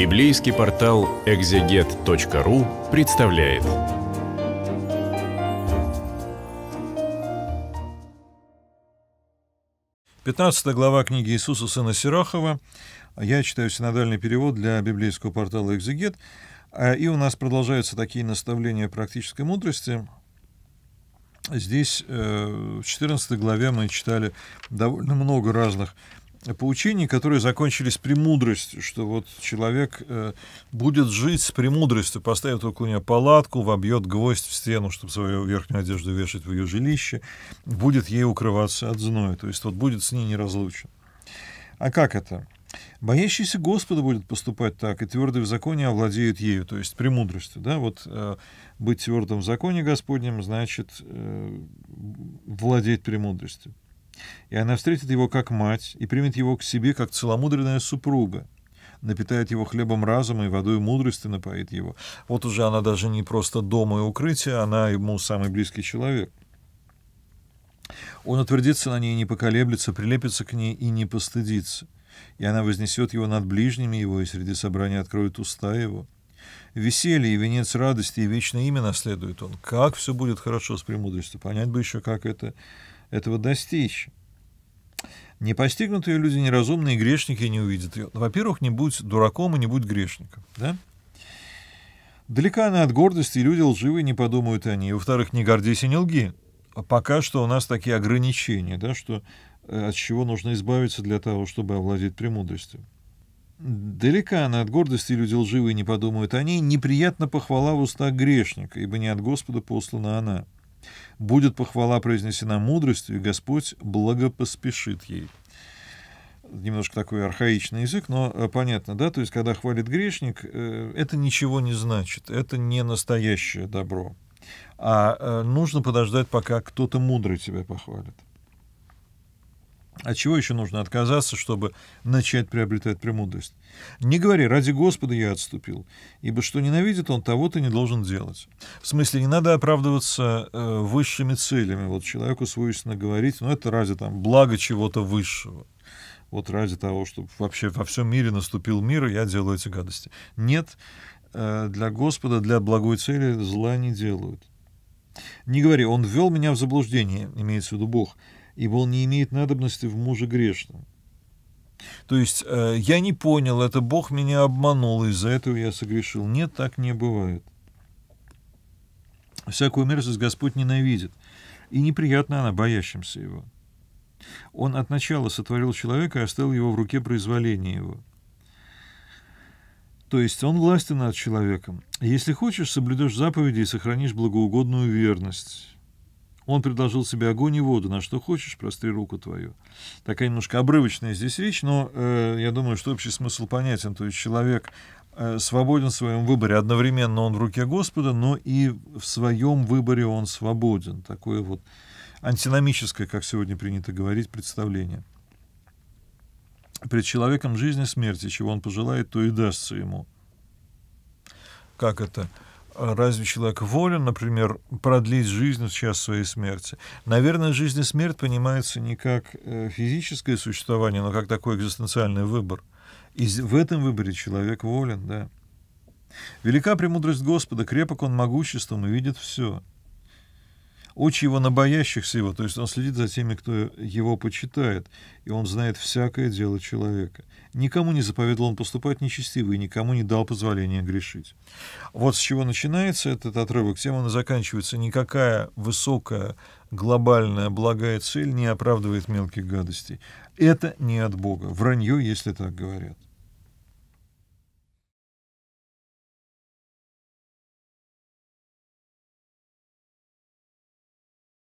Библейский портал экзегет.ру представляет. Пятнадцатая глава книги Иисуса Сына Сирахова. Я читаю синодальный перевод для библейского портала «Экзегет». А, и у нас продолжаются такие наставления практической мудрости. Здесь э, в 14 главе мы читали довольно много разных поучений, которые закончились премудростью, что вот человек э, будет жить с премудростью, поставит около нее палатку, вобьет гвоздь в стену, чтобы свою верхнюю одежду вешать в ее жилище, будет ей укрываться от зноя, то есть вот будет с ней неразлучен. А как это? Боящийся Господа будет поступать так, и твердый в законе овладеет ею, то есть премудростью. Да? Вот, э, быть твердым в законе Господнем значит э, владеть премудростью и она встретит его как мать и примет его к себе как целомудренная супруга, напитает его хлебом разума и водой мудрости напоит его. Вот уже она даже не просто дома и укрытие, она ему самый близкий человек. Он утвердится на ней, не поколеблется, прилепится к ней и не постыдится. И она вознесет его над ближними его, и среди собрания откроет уста его. Веселье и венец радости и вечное имя наследует он. Как все будет хорошо с премудростью. Понять бы еще, как это этого достичь. Непостигнутые люди неразумные грешники не увидят ее. Ну, во-первых, не будь дураком и не будь грешником. Да? Далека она от гордости, и люди лживые не подумают о ней. Во-вторых, не гордись и не лги. Пока что у нас такие ограничения, да, что, э, от чего нужно избавиться для того, чтобы овладеть премудростью. Далека она от гордости, и люди лживые не подумают о ней. Неприятна похвала в устах грешника, ибо не от Господа послана она. Будет похвала произнесена мудростью, и Господь благопоспешит ей. Немножко такой архаичный язык, но э, понятно, да? То есть, когда хвалит грешник, э, это ничего не значит, это не настоящее добро. А э, нужно подождать, пока кто-то мудрый тебя похвалит. От чего еще нужно отказаться, чтобы начать приобретать премудрость? Не говори, ради Господа я отступил, ибо что ненавидит он, того ты не должен делать. В смысле, не надо оправдываться э, высшими целями. Вот человеку свойственно говорить, ну это ради там блага чего-то высшего. Вот ради того, чтобы вообще во всем мире наступил мир, я делаю эти гадости. Нет, э, для Господа, для благой цели зла не делают. Не говори, он ввел меня в заблуждение, имеется в виду Бог, — ибо он не имеет надобности в муже грешном. То есть э, я не понял, это Бог меня обманул, из-за этого я согрешил. Нет, так не бывает. Всякую мерзость Господь ненавидит, и неприятна она боящимся его. Он от начала сотворил человека и оставил его в руке произволения его. То есть он властен над человеком. Если хочешь, соблюдешь заповеди и сохранишь благоугодную верность. Он предложил себе огонь и воду, на что хочешь, простри руку твою. Такая немножко обрывочная здесь речь, но э, я думаю, что общий смысл понятен. То есть человек э, свободен в своем выборе. Одновременно он в руке Господа, но и в своем выборе он свободен. Такое вот антиномическое, как сегодня принято говорить, представление. Пред человеком жизнь и смерть, и чего он пожелает, то и дастся ему. Как это? разве человек волен, например, продлить жизнь сейчас своей смерти? Наверное, жизнь и смерть понимаются не как э, физическое существование, но как такой экзистенциальный выбор. И в этом выборе человек волен, да. Велика премудрость Господа, крепок он могуществом и видит все очи его на боящихся его, то есть он следит за теми, кто его почитает, и он знает всякое дело человека. Никому не заповедал он поступать нечестиво, и никому не дал позволения грешить. Вот с чего начинается этот отрывок, тем он и заканчивается. Никакая высокая глобальная благая цель не оправдывает мелких гадостей. Это не от Бога. Вранье, если так говорят.